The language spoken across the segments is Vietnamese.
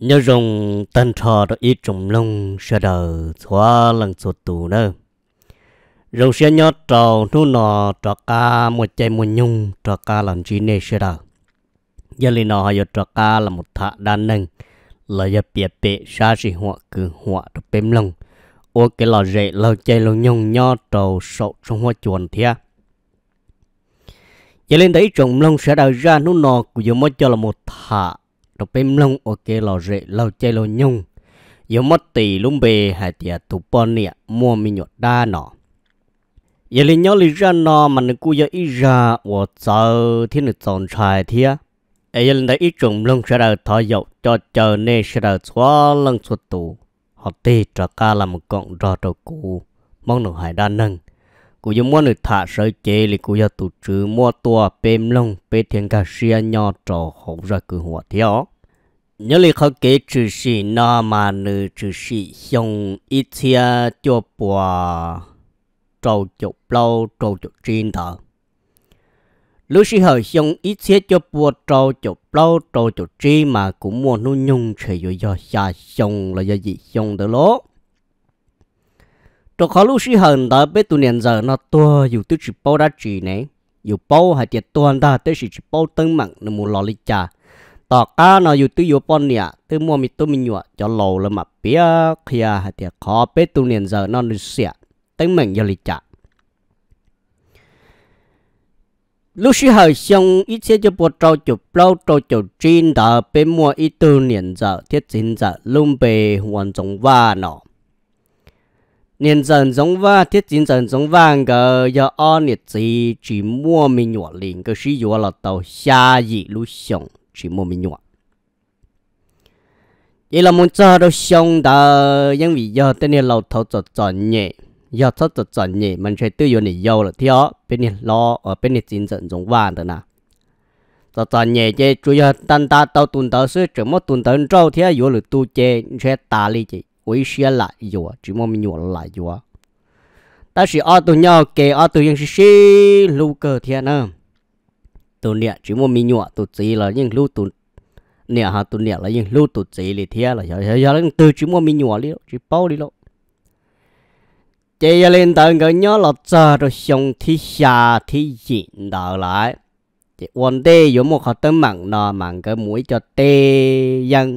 nhớ rồng tan trò đó ít trồng lông sẽ đờ xóa lần sụt tù nơ rồng sẽ nhớ trầu nu nọ trò ca một chai một nhung trò ca lần chín nê sẽ đờ giờ lì nọ giờ trò ca là một thạ đan nâng là giờ bịa bệ xa gì họ cứ họ được bếm lông ô cái lò rễ lò chai lông nhung nhớ trầu sậu trong hoa chuồn thia giờ lên thấy trồng lông sẽ đờ ra nu nọ của giờ mới cho là một thạ đọc bêm lông ok lò rệ lò chơi lò nhung yếu mất tì lung bề hai tia tụp bò nịa mua mi nhọt đa nọ giờ lên nhau lì ra nọ mà nó cú giờ ít ra và chờ thiên được tròn trai thia ấy giờ lên đây ít trùng lông sẽ đầu thọ dậu cho chờ nè sẽ đầu xóa lông xuất tù họ tê cho ca là một cọng rò đầu cũ mong được hải đa nâng cú yêu mua được thả sợi chế thì cú yêu tụ trừ mua tua bêm lông bê thiên cả xia nhỏ trò hậu ra cứ หัว theo nhớ lý khó kế trừ sĩ nó mà nữ trừ sĩ xong ít xia cho bùa trâu chục lâu trâu chục chín đó lúc sĩ hậu xong ít xia cho bùa trâu chục lâu trâu chục chín mà cũng mua nu nhung chơi vô do xa xong là do gì xong đó lố trong khó lúc sĩ hờn đó bé tụ niên giờ nó tua dù tiêu chỉ bao đã trị này dù bao hay tiệt tuần ta tới chỉ bao tân mạng nó mù lò lì cha tọ cá nó dù tiêu dù bao nè tiêu mua mì tụ mình nhọ cho lâu là mà bia kia hay tiệt khó bé tụ niên giờ nó nứt xẻ tân mạng giờ lì cha lúc sĩ hờn xong ít xe cho bộ trâu chụp lâu trâu chụp trên đó bé mua ít tụ niên giờ thiết chính giờ luôn bề hoàn trọng và nó 年阵中哇，贴近阵中哇个要二年级，只莫名月零个是月了到下一路上，只莫名月。一老们做到上的，因为要等你老头做专业，要做做专业，มันใช้ตัวอยู่ในยาวละที่อ๋อเป็นเนี่ยรอเออเป็นเนี่ยจินจันจงว่างเถอะนะ做专业嘅主要单打到盾头是怎么盾头做ที่อยู่หรือตัวเจใช้ตาลีเจ为些来有，只么没有来有。但是二度鸟给二度应是谁路个天呢？ตัวเนี่ยจิมมีหนวดตัวจีละยิ่งรู้ตัวเนี่ยฮะตัวเนี่ยละยิ่งรู้ตัวจีเลยเทียละยาวยาวยตัวจิมมีหนวดเลยจิเป้าเลยล่ะเจียเล่นตัวก็ย่อละจ้าตัวชงที่ชาที่หินดาวไหลวันเดียวมันเขาต้องมั่งนอมั่งก็มวยจะเตยัง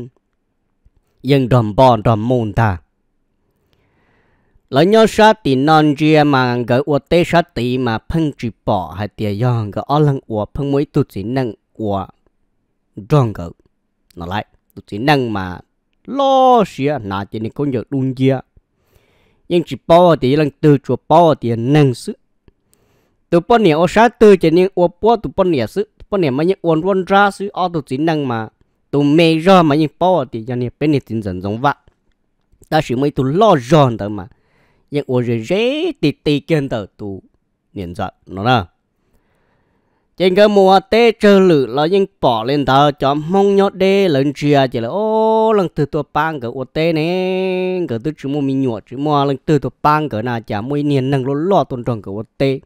yên đòn bò đòn môn ta lỡ nhau sa tì non chia mà gỡ uo tê sa tì mà phân chỉ bỏ hay tiề do gỡ ở lăng uo phân mỗi tụt chỉ năng uo tròn gỡ nó lại tụt chỉ năng mà lo xia nà chỉ nên có nhớ đun chia nhưng chỉ bỏ thì lăng từ chùa bỏ thì năng sức tụi bọn này ở sa từ chỉ nên uo bỏ tụi bọn này sức bọn này mà những uo ra sức ở tụt chỉ năng mà tụ mê ra mà nhìn bao thì dân nên bên này tin dần giống vậy ta chỉ mới tụ lo giòn thôi mà nhưng ở dưới rễ thì tì kiên tờ tụ niệm giận nó là trên cái mùa tê trơ lử là nhưng bỏ lên tờ cho mong nhót đê lần chia chỉ là ô lần từ tua bang cái ô tê này cái từ chỉ mua mình nhọt chỉ mua lần từ tua bang cái nào chả mỗi niên nâng lo lo tuần trọng cái ô tê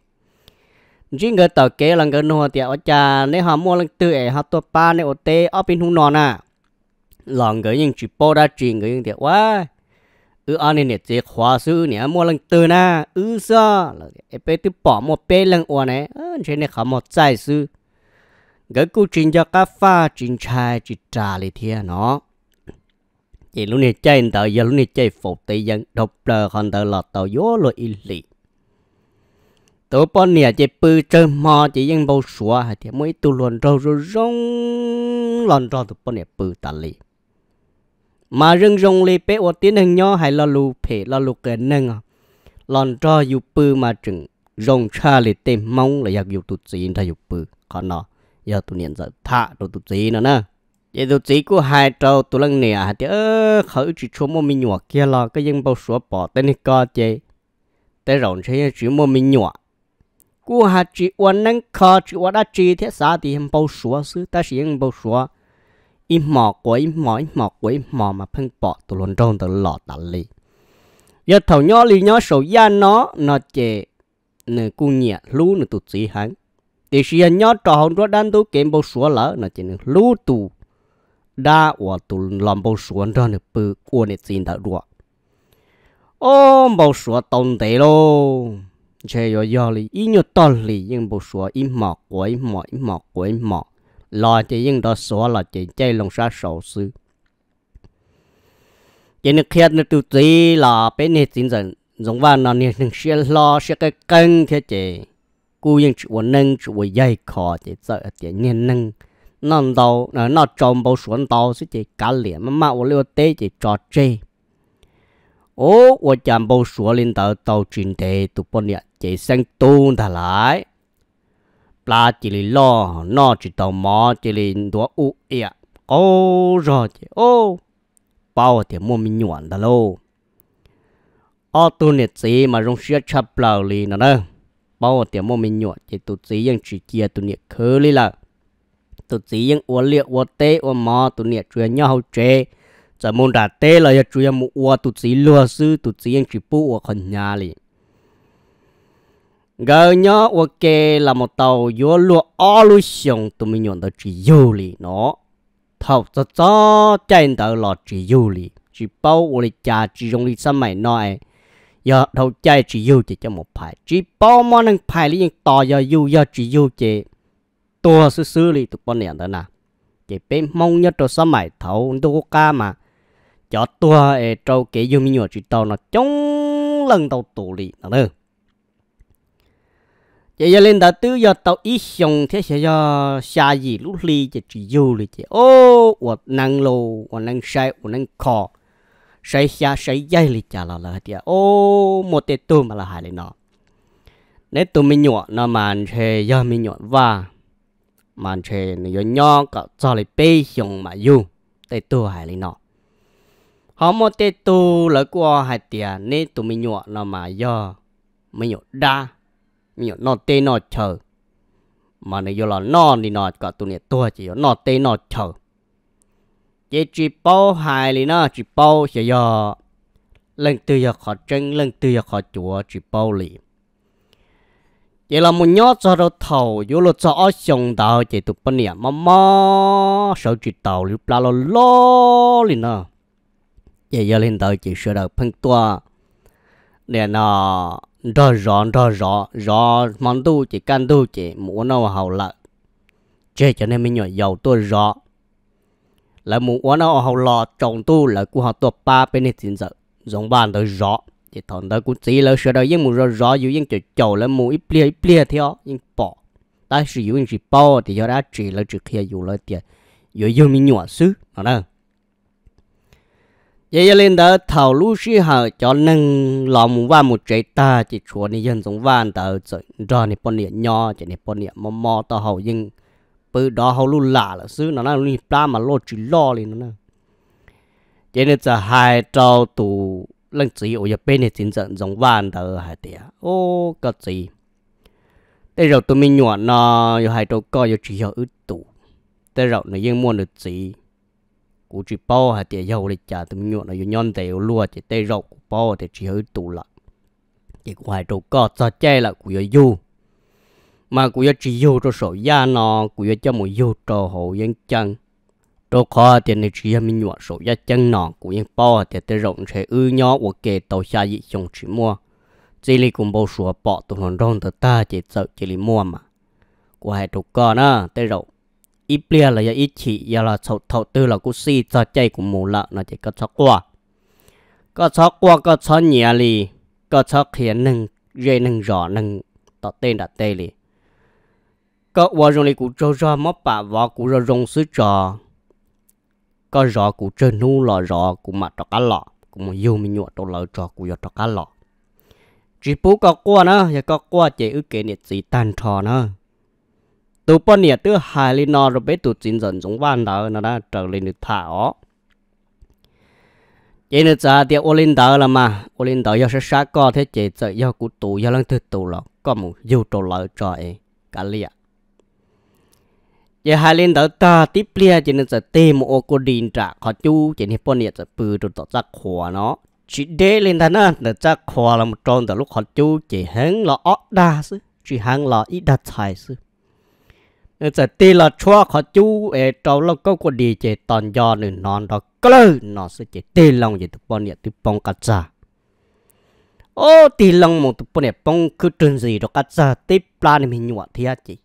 riêng người tờ kế là người nô thì ở cha nếu họ mua lần tư ấy họ tua pa nếu ở tê ở bên hung nón à lòng người nhưng chỉ bỏ ra chuyện người những thì quá ư anh này chỉ khóa sư nè mua lần tư na ư sao là cái bé tự bỏ một bé lần ua này trên này không một trái sư cái cú chuyện cho cá pha chuyện chai chuyện trà này thiệt nó chỉ lúc này chơi tờ giờ lúc này chơi phục tây dân độc đờ còn tờ lọt tàu gió lội lì tổ bọn nè chế bự chơi mò chế yên bầu xua hay thì mới tu luồn râu râu rong lòn râu tổ bọn nè bự tạt lì mà rừng rong lì bé ô tiến hình nhỏ hay lo lù phê lo lù cái nâng à lòn râu yu bự mà chừng rong cha lì tê mông là yak yu tu chỉ thay yu bự còn nó giờ tu niệm giờ thả đồ tu chỉ nữa nè vậy tu chỉ của hai trâu tu lăng nè hay thì ơ khởi chỉ số một mình nhỏ kia là cái yên bầu xua bỏ tên này co chế tới rộng chế chỉ một mình nhỏ cú hà chỉ uốn nâng khó chỉ uốn đã chỉ thế sao thì không bao số sư ta chỉ em bao số im mỏ của im mỏ im mỏ của im mỏ mà phân bỏ tụi luôn trong tụi lọ tạt lì giờ thầu nhỏ lì nhỏ sầu ya nó nó chè nửa cú nhẹ lú nửa tụt chỉ hắn thì chỉ nhỏ trò hồng đó đang tụi kiếm bao số lỡ nó chỉ nửa lú tụ đa của tụi làm bao số đó nửa bự của nửa xin đã đuổi ôm bao số tông tệ luôn chế yo yo li ý nhu to li yên bù sủa ý mọ của ý mọ ý mọ của ý mọ lo chỉ yên đó sủa là chỉ chơi lòng sa sầu sư chỉ nước khét nước tu tí là bên này chính dần giống vào nó nè nước xe lo xe cái cân thế chị cú yên chịu nâng chịu dây khó chị sợ chị nhiên nâng nó đầu nó nó trồng bao xuống đầu sẽ chị cả liền mà mà ô liu tê chị trò chơi ô wo chạm bầu sủa lên tàu tàu chuyển thế tụ bọn nhẹ chế sang tôn thả lại là chỉ lì lo nó chỉ tàu mò chỉ lì đùa u ẹ rồi chế ô bao thì mua mình nhuận thả lô ô tu nè chế mà rong xia chập lào lì nè nè bao thì mua mình nhuận chế tụ chế ยัง chỉ kia tụ nhẹ khứ lì là tụ nhau chế จะมุนดาเตเลยจะจุยมัวตุสีลัวซื้อตุสียังชิปูวัวคนยาลีกาเนาะวัวเกลามตายัวลัวอ้อลุชงตุมิยนตจียูลีเนาะเท่าจะจ้อใจเดาหลอดจียูลีจีเป้าอุลิจาจีจงลีสมัยน้อยยาเท่าใจจียูจีจะหมดภายจีเป้ามันนังภายลียังต่อยายูยาจียูจีตัวซื้อๆลีตุปนเนี่ยนะจีเป็นมองยัดตัวสมัยเท่าตัวกามา cho tua e trâu kế dùng nhiều chỉ tàu nó chống lần tàu tù lì nó nữa chị giờ lên đã tứ giờ tàu ít xong thế sẽ giờ xa gì lúc ly chị chỉ du lì chị ô quạt năng lô quạt năng say quạt năng khó, say xa say dây lì chả là là chị ô một tê tu mà là hài lì nó nếu tụi mi nhọ nó mà thế giờ mi nhọ và mà thế nó nhọ cả cho lì bê xong mà du tê tu hài lì nó họ mua tê tu lỡ qua hai tiền nên tụi mình nhọ nó mà do mình nhọ đa mình nhọ nó tê nó chờ mà nó vô là nó thì nó cả tụi này tua chỉ nó tê nó chờ chỉ chỉ bao hai thì nó chỉ bao sẽ do lần từ giờ khó tranh lần từ giờ khó chúa chỉ bao liền chỉ là một nhót cho đầu thầu vô lột cho ở sông đào chỉ tụi bên nhà mà mà sợ chỉ tàu lúc là lo lo liền nào 也要领导就说到碰多，然后 rõ rõ rõ rõ rõ mong tu chỉ can tu chỉ muốn nào hậu lợ, chế cho nên mình nhỏ giàu tôi rõ, là muốn nào hậu lọ trồng tu là cũng học tôi ba bên này tiền giờ giống bàn tôi rõ thì thằng đó cũng chỉ là sửa đầu nhưng muốn rõ rõ dù nhưng chỉ chầu là muốn ít plia theo nhưng bỏ ta sử dụng chỉ bỏ thì do đó chỉ là chỉ khi dùng lại tiền dù dùng mình nhỏ xứ đó vậy giờ lên đó thầu lũ sĩ hở cho nâng lòng và một trái ta chỉ chúa này dân giống van tờ rồi rồi này bọn niệm nho chỉ này bọn niệm mò mò ta hậu nhưng bự đó hậu lũ lạ là xứ nó là lũ ta mà lo chỉ lo lên nó vậy nên giờ hai trâu tù lăng chỉ ở bên này chính dẫn giống van tờ hai tía ô cái gì đây rồi tụi mình nhọn nó hai trâu coi rồi chỉ hiểu ước tù đây rồi nó yên muốn được gì cú chỉ bò hạt tiền dầu lịch trả tụm nhuận là nhon tệ lúa thì tê rộng cú bao thì chỉ hơi tù lại chỉ cú hai trâu cọ cho chơi là cú yêu du mà cú yêu chỉ yêu cho sổ ya nó cú yêu cho một yêu cho hậu yên chân trâu khó thì này chỉ mình nhọn sổ ya chân nó cú yên bò thì tê rộng sẽ ư nhỏ của kề tàu xa dị chồng chỉ mua chỉ li cùng bao sủa bò tụm hòn rong tờ ta chỉ sợ chỉ li mua mà cú hai trâu cọ nó tê rộng ít bia là ít chỉ giờ là sầu thầu tư là cũng si cho chạy cũng mù lợ nó chỉ có cho qua có cho qua có cho nhẹ lì có cho khiến nâng dây nâng rõ nâng tỏ tên đặt tên li, có qua rồng li cũng cho ra mất bà vợ cũng ra rong sứ trò có rõ cũng chơi nu lò rõ cũng mặt cho cá lọ cũng mà yêu mình nhọ đồ lợ trò cũng yêu cho cá lọ chỉ bố có qua nữa giờ có qua chỉ ước kỷ này gì tàn trò nữa tụ bọn nè tụ hai lên nó rồi bé tụ chính dân giống van đó nó đã trở lên được thảo chế nữa giờ thì ô lên đó là mà ô lên đó giờ sẽ sát co thế chế giờ giờ cụ tụ giờ lăng thứ tụ là có một dù tụ lợi trời cả liệt giờ hai lên đó ta tiếp lia chế nữa giờ tê một ô cô đình trả khó chú chế này bọn nè giờ bự tụ tọt ra khóa nó chỉ để lên đó nè để ra khóa là một tròn từ lúc khó chú chế hứng là ớt đa chứ chỉ hăng là ít đa tài chứ giờ tê là cho khó chú ở trâu lâu câu của đi chế tòn do nữa nón đó cơ nó sẽ chế tê lòng chế tụi bọn nhẹ tụi bọn cắt ra ô tê lòng một tụi bọn nhẹ bọn cứ trơn gì đó cắt ra tê pla này mình nhọ thì á chị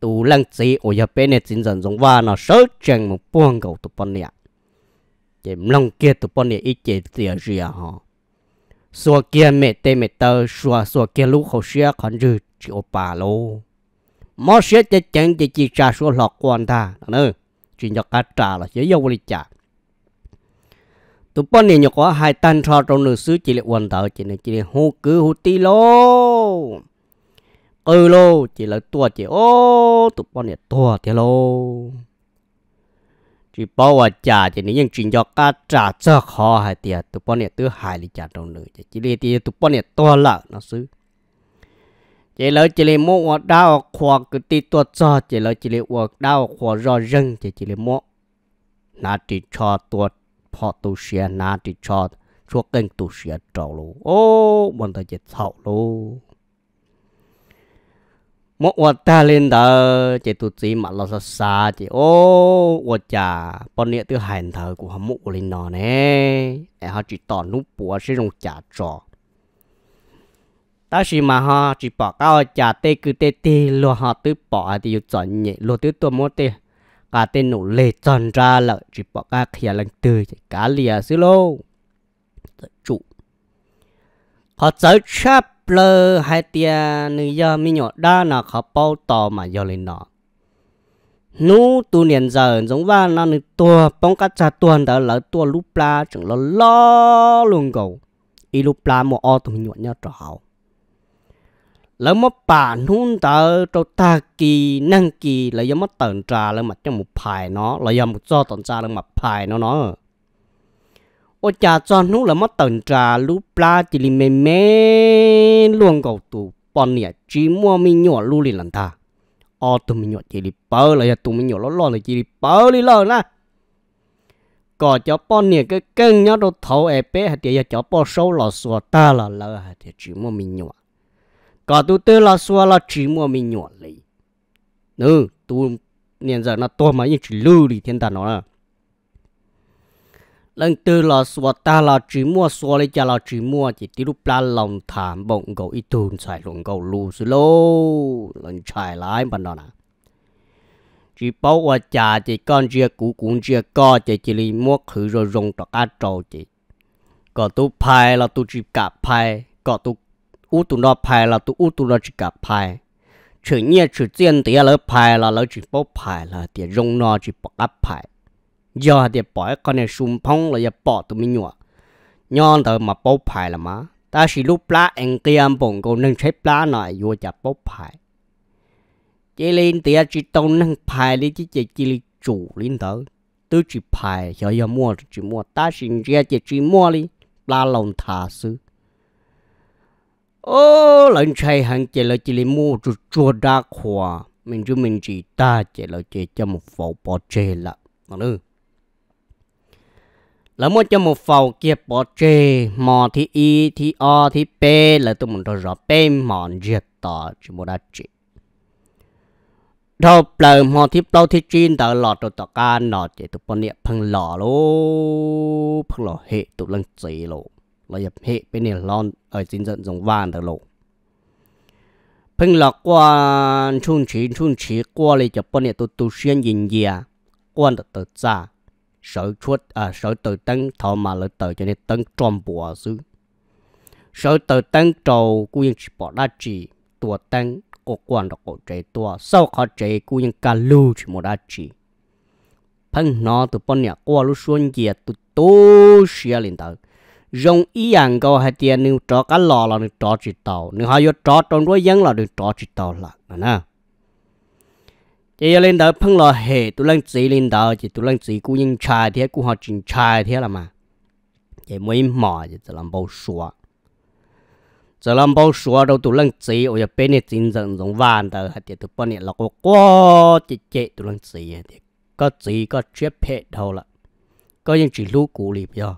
tụ lăng chế ở nhà bên nè chính dần giống và nó sớ chẳng một buông cầu tụi bọn nhẹ chế lòng kia tụi bọn nhẹ ý chế tiền gì à họ xua kia mẹ tê mẹ tơ xua xua kia lúc họ xia còn dư chỉ ô bà lô mò sẽ chỉ chẳng chỉ chỉ trả số lọ quan ta nữa chỉ cho cá trả là sẽ yêu lịch trả tụ bọn này nhớ quá hai tan trò trong nửa xứ chỉ là quan thà chỉ là chỉ là hô cứ hô tì lô ừ lô chỉ là tua chỉ ô tụ bọn này tua thế lô chỉ bảo à trả chỉ là những chuyện cho cá trả cho khó hai tiền tụ bọn này tứ hai lịch trả trong nửa chỉ là tiền tụ bọn này tua lợ nó xứ เจลจเลมวดาวขวกตีตัวจอเจลจเลอวดาวขวรอรังเจเจเลมนาติชอตัวพอตุเสียนาติชอช่วเก่งตุเสียจอลูโอ้บนตะเจ็ดเทาลูมัวตาเลนเดอเจตุจีมาเราสซาเจโอ้วจ่าปนเนี้ตัวหันเธอกูหามุเล่นนอนเน่ไอเขาจิตตอนุปัวใช้รงจ่าจอ ta chỉ mà họ chỉ bỏ cao trả tê cứ tê tê lo họ tự bỏ thì yêu chọn nhẹ lo tự tua mua tê cả tê nổ lệ chọn ra là chỉ bỏ cá khía lần từ chỉ cá lìa xí lô chủ họ chơi chắp lơ hai tia nữ giờ mi nhỏ đa là họ bao to mà giờ lên nọ nú tu niên giờ giống va nó nữ tua bóng cá trà tuần đó lỡ tua lúc la chẳng lo lo luôn cầu ý lúc la mua o tụng nhuận nhau trò hậu lỡ mất bà nún tờ trâu ta kỳ năng kỳ là do mất tần trà là mặt phải nó là do một do tần trà là phải nó nó ô cha cho nún là mất tần trà lú pla chỉ li mê mê luôn cầu tu bọn nè chỉ mua mi nhỏ lú li lần ta ô tu mi nhỏ chỉ li bơ là tu mi nhỏ ló ló là chỉ li bơ li lơ na có cho bọn nè cái cân nhá đồ thầu ép bé hạt tiệt cho bọn sâu lỡ xua ta là lỡ hạt tiệt chỉ mua mi nhỏ cả tu tư là xua là chỉ mua mình nhọn lấy ừ tu nên giờ nó to mà như chỉ lưu đi thiên đàng nó là lần tư là xua ta là chỉ mua xua lấy cha là chỉ mua chỉ tí lúc la lòng thảm bỗng gấu ít tuôn xài lòng gấu lù xí lô lần xài lại bàn đó nè chỉ bảo qua cha chỉ con chia cũ cũng chia co chỉ chỉ li mua khử rồi dùng cho cá trâu chỉ còn tu phai là tu chỉ cả phai còn tu u tụ nó phải là tụ u tụ nó chỉ cả phải chữ nhẹ chữ tiền thì là phải là là chỉ bỏ phải là thì rong nó chỉ bỏ cả phải giờ thì bỏ con này sum phong là bỏ tụi mình nhọ nhon tờ mà bỏ phải là má ta chỉ lúc lá anh kia bông cô nâng xếp lá này vô chả bỏ phải chỉ lên thì chỉ tông nâng phải đi chỉ chỉ chỉ chủ lên tờ tôi chỉ phải giờ giờ mua chỉ mua ta chỉ chỉ chỉ mua đi la lòng thả sư โอ้หลังชายหันเจลจิลิมูจุจัวดาขวามินจูมินจีตาเจลเจจะมุฟาวปอเจละนั่นอแล้วมันจะมุฟาวเกียปอเจ มอที่อีที่ออที่เปแล้วตัวมันตัวรอเปมอนเจต่อจูมูดาจิเราเปล่ามอที่เปล่าที่จีนแต่หลอดตัวต่อการหลอดเจตุปนเนี่ยพังหล่อโลพังหล่อเหตุตุลังจีโล là nhập hệ bên này lon ở trên dẫn dòng vàng được lộ phình là qua chung chỉ chung chỉ qua lại cho bọn này tôi tu xuyên nhìn gì quan được tự ra sở chuột à sở tự tăng thọ mà lợi tự cho nên tăng tròn bùa xứ sở tự tăng trầu cũng chỉ bỏ đá chỉ tua tăng có quan được cổ chế tua sau khó chế cũng những ca lưu chỉ một đá chỉ phình nó từ bọn này qua lúc xuân gì à tôi tu xuyên lên tới rong ý ăn câu hay tiền nếu cho cá lò là nếu cho chỉ tàu nếu hai vô trọ trong đuôi dân là nếu trọ chỉ tàu là nè chỉ giờ lên đầu phân lò hệ tụ lên chỉ lên đầu, chỉ tụ lên chỉ cú nhân trai thế cú họ chỉnh trai thế là mà chỉ mới mỏ chỉ làm bao xóa giờ làm bao xóa đâu tụ lên chỉ ở giờ bên này chính dần giống vàng đó hay tiền tụ bên này là có quá chỉ chỉ tụ lên chỉ có chỉ có chết hết đâu là có những chỉ lú cú liền bây giờ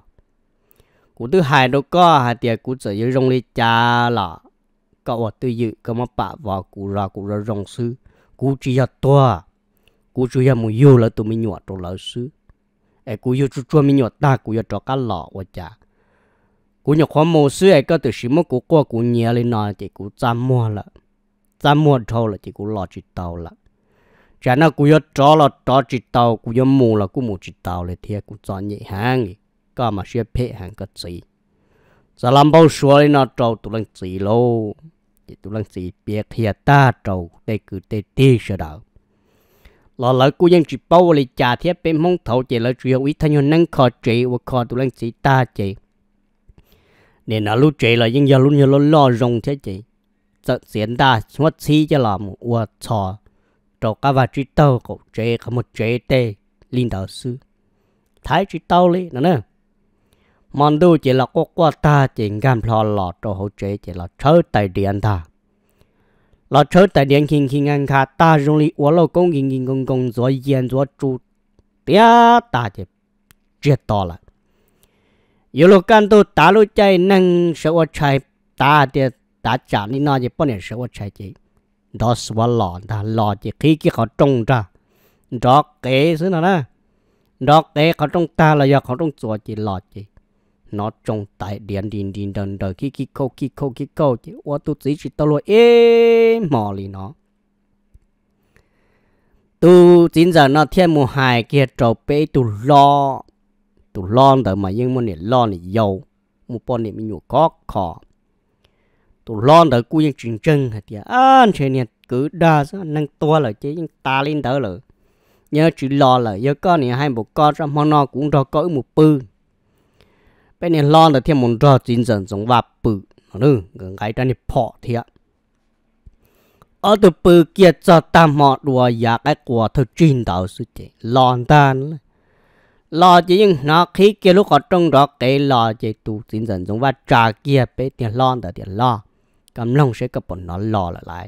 cú thứ hai đâu có hai tiền cú chỉ yêu rong đi cha là có ở tư dự có mà bạ vào cú ra cú ra rong sư cú chỉ là to cú chỉ là một yêu là tụi mình nhọt tụi lão sư ai cú yêu chút chút mình nhọt ta cú yêu cho cá lọ ở cha cú nhọt khó mồ sư ai có từ xí mồ cú qua cú nhẹ lên nọ thì cú chăm mua là chăm mua thâu là thì cú lọ chỉ tàu là chả nào cú yêu cho là cho chỉ tàu cú yêu mù là cú mù chỉ tàu là thiệt cú cho nhẹ hàng cả mà sẽ phê hàng cái gì giờ làm bao số nó trâu tụi lần gì lô tụi lần gì biết hiện ta trâu để cứ để đi sợ đạo lo lỡ cú dân chỉ bao lì trả thiết bên mong thầu chỉ lỡ chuyện ủy thanh nhân năng khó trị và khó tụi lần gì ta chị nên là lúc chị là dân giờ lúc như lo lo rong thế chị tận diễn ta mất chi cho làm ua trò trâu cá và chỉ tàu cũng chế không một chế tê linh đạo sư thái chỉ tàu lý nữa nè mòn đu chỉ là quốc quốc ta chỉ ngam lo lọ cho hỗ chế chỉ là chớ tài điện ta là chớ tài điện khi khi ngang khá ta dùng lý quá lâu công kinh kinh công công rồi yên rồi chú tía ta chỉ chết to lại yếu lúc can tu ta lúc chạy năng sợ quá chạy ta chỉ ta trả ni nó chỉ bao nhiêu sợ quá chạy chỉ đó là lọ ta lọ chỉ khí cái họ trông ra đó kế thế nào đó đó kế họ trong ta là do họ trong chùa chỉ lọ chỉ nó trong tại điện điện điện đơn đời khi khi câu khi câu khi câu chỉ ô tu chỉ chỉ tao lo ê mò lì nó tu chính giờ nó thiên mùa hài kia trầu bê tu lo tu lo đỡ mà nhưng mà nè lo nè dầu một bọn nè mình nhổ có khó tu lo đỡ cú những chuyện chân hả tia anh trên nè cứ đa sao nâng tua là chứ ta lên đỡ là nhớ chỉ lo là nhớ con nè hai một con ra mà nó cũng cho có một bư เป็นเ่ล้อเลที่มันรอจินสันสงว่าปืนึงไงตอนนี้พอเทียเอาตัวปืเกียจตามหมอดัวอยากไอ้กัวเธอจีนดาวสุดเจลอนตานลอจียังนักขีเกลุกขอตรงรอเกลอจีตูจินสันสงว่าจาเกียเป็ดเตี่ยลอนแต่เดียลอกำลังใช้กระปุอนนอนลอละลาย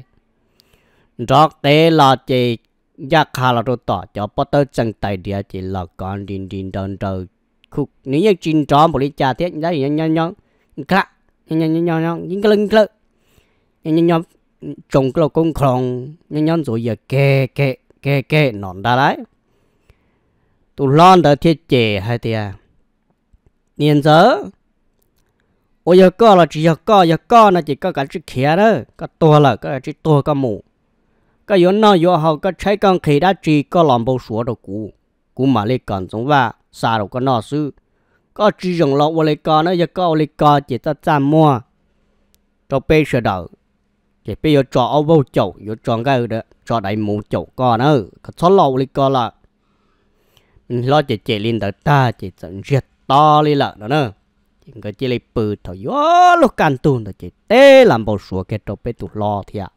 รอกเกลอจะยากคาเราต่อจะปอเตอร์จังไตเดียจะลอกอนดินดินดอนเดอ khục nếu như chín trò bỏ đi trả thế ra thì nhau nhau cả nhau nhau nhau nhau những cái lưng lơ nhau nhau trồng cái công khổng nhau nhau rồi giờ kê kê kê kê nón đã lại, tụ lon đã thiết chế hay thì à niên giờ ôi giờ có là chỉ giờ có giờ có là chỉ có cả chữ kia đó có to là có chữ to có mù cái yếu nó yếu hậu cái trái con khí đã chỉ có làm bao số đồ cũ cũng mà lấy còn giống vậy xả đâu có nọ sư có chỉ dùng lo ô lê co nó giờ có ô lê co chỉ ta chăm mua cho bê sợ đỡ chỉ bây giờ cho ô vô chậu giờ cho cái đó cho đại mũ chậu co nó có số lo ô lê co là mình lo chỉ chỉ lên tới ta chỉ tận riết to lên là nó, nữa chỉ cái chỉ lấy bự thôi gió lúc can tuôn rồi chỉ tê làm bao sủa cái cho bê tụ lo thì à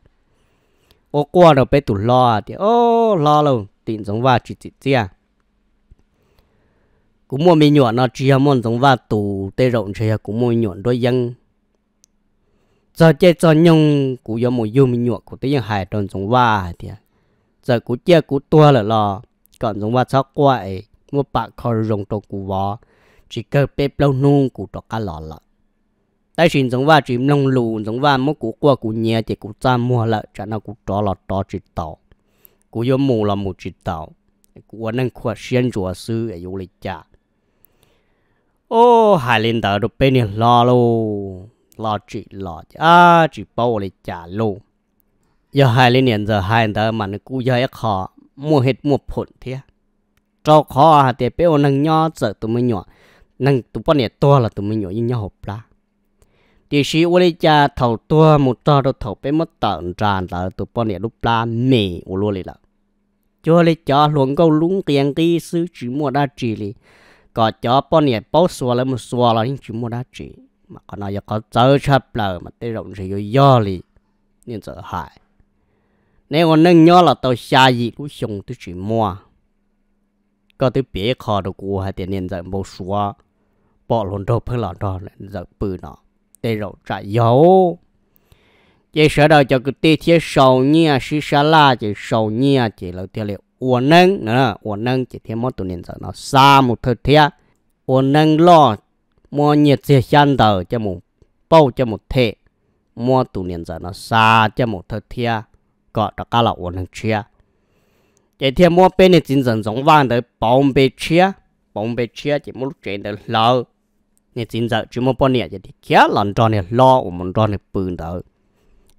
ô qua rồi bê tụ lo thì ô lo luôn tiền giống va chỉ chỉ à cũng mua mi nhuận nó chỉ ham muốn giống và tù tê rộng chơi cũng mua nhuận đôi dân giờ chơi cho nhung cũng do một yêu mi nhuận của tiếng hải tròn giống và thì à. giờ cũng chơi cũng tua là lò còn giống và sao quậy mua bạc khỏi rồng trâu cũng vó chỉ cơ bếp lâu nung cũng trọ cá lò lợ tại xin giống và chỉ lông lù giống và mỗi cú qua cú nhẹ thì cú cha mua lợ cho nó cú trò lọt trò chỉ tàu cú yo mù là mù chỉ tàu cú anh khoa xuyên chùa sư ở du lịch chả ô hai linh tờ đục bên này lo lô chỉ lo à chỉ bao lấy trả lô giờ hai linh nhận giờ hai tờ mà nó cú giờ khó mua hết mua phun thế cho khó thì bây giờ nâng nhỏ tụi mình nhỏ nâng tụi bọn này to là tụi mình nhỏ như nhau hộp lá thì sĩ ô lấy trả thầu to một trò đâu thầu bên mất tận tràn là tụi bọn này lúc lá mè ô lô lấy là cho lấy trả luôn câu lúng tiền cái sư chỉ mua đa chỉ lấy có cho bọn này bao xua là một xua là những chuyện mua đá trị mà còn nói có chơi chấp là mà tới rộng thì vô do lì nên sợ hại nếu còn nâng nhớ là tao xa gì cũng xong tôi chỉ mua có tới bế khó đồ của hay tiền nên giờ bao xua bỏ luôn đồ phân lọ đó giờ bự nó tới rộng chạy dấu chỉ sợ đâu cho cái tê thiết sầu nhia xí xá la chỉ sầu nhia chỉ lâu tiêu liệu 我能啊，我能今天莫多年早那沙木头天，我能咯，莫日子想到这么包这么贴，莫多年早那沙这么头天，搞到嘎了我能吃啊。今天莫被你精神中忘的包被吃，包被吃，这么转的老，你今早这么半年就天冷着你老，我们着你笨头，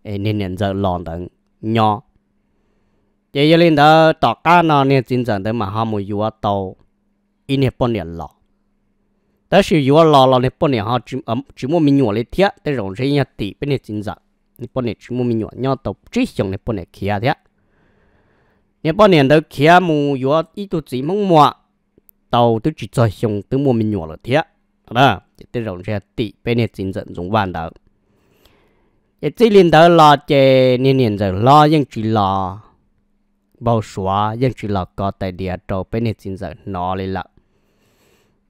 哎，你年早冷的鸟。chỉ yêu lên đó tỏ cá nó nên chính dẫn tới mà họ mua yêu tàu in hết bốn 年了。但是如果老了呢，半年哈，只呃只么明年的天，得容忍一地不能紧张。你半年只么明年，你到最想的半年去啊的。你半年到去啊，木要一度只么么，到都只在想都么明年了天，好啦，得容忍一地不能紧张，总办到。也这领导老这年年在老人去老。bao xóa dân chỉ là có tại địa trâu bên này xin giờ nó lên là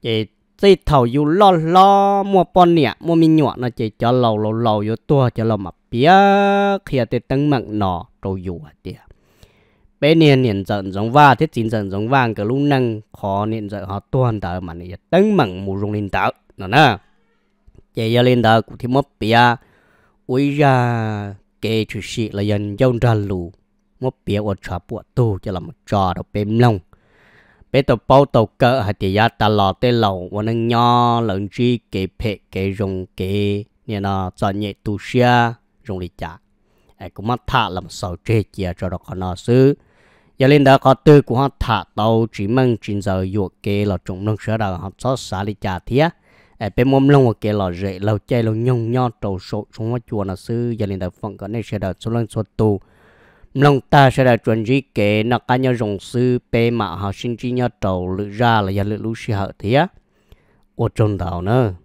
chị chị thầu yêu lo lo mua bọn nè mua mi nhọ nó chị cho lâu lâu lâu yêu tua cho lâu mà bia khi thì tăng mặn nó trâu yêu à địa bên này niệm giận giống va thế chính giận giống vàng cái lúc năng khó niệm giận họ tuân tới mà này tăng mặn mù rung lên tới nó nè chị giờ lên tới cũng thì mất bia uý ra kê chữ sĩ là dân dân ra lù mua bia ở trà bộ tu cho làm trò đó bên lông bé tàu bao tàu cỡ hạt thì ya ta lò tê lầu và nâng nho lợn chi kê phe kê rồng kê nè nó cho nhẹ tu xia rồng lì chả ai cũng mất thả làm sầu chê chia cho nó còn nó xứ giờ lên đó có tư của họ thả tàu chỉ mang chín giờ yuộc kê là trồng nông sữa đầu họ cho xả lì chả thía ai bé mồm lông kê là rễ lâu chay lâu nhung nho tàu sổ xuống chùa nó xứ giờ lên đó phong có nên sẽ đầu số lần số tu lòng ta sẽ là chuẩn gì kể nó cá nhau dùng sư bề mà họ sinh chi nhau trầu lựa ra là giờ lựa lũ sĩ họ thế á ô trôn đảo nữa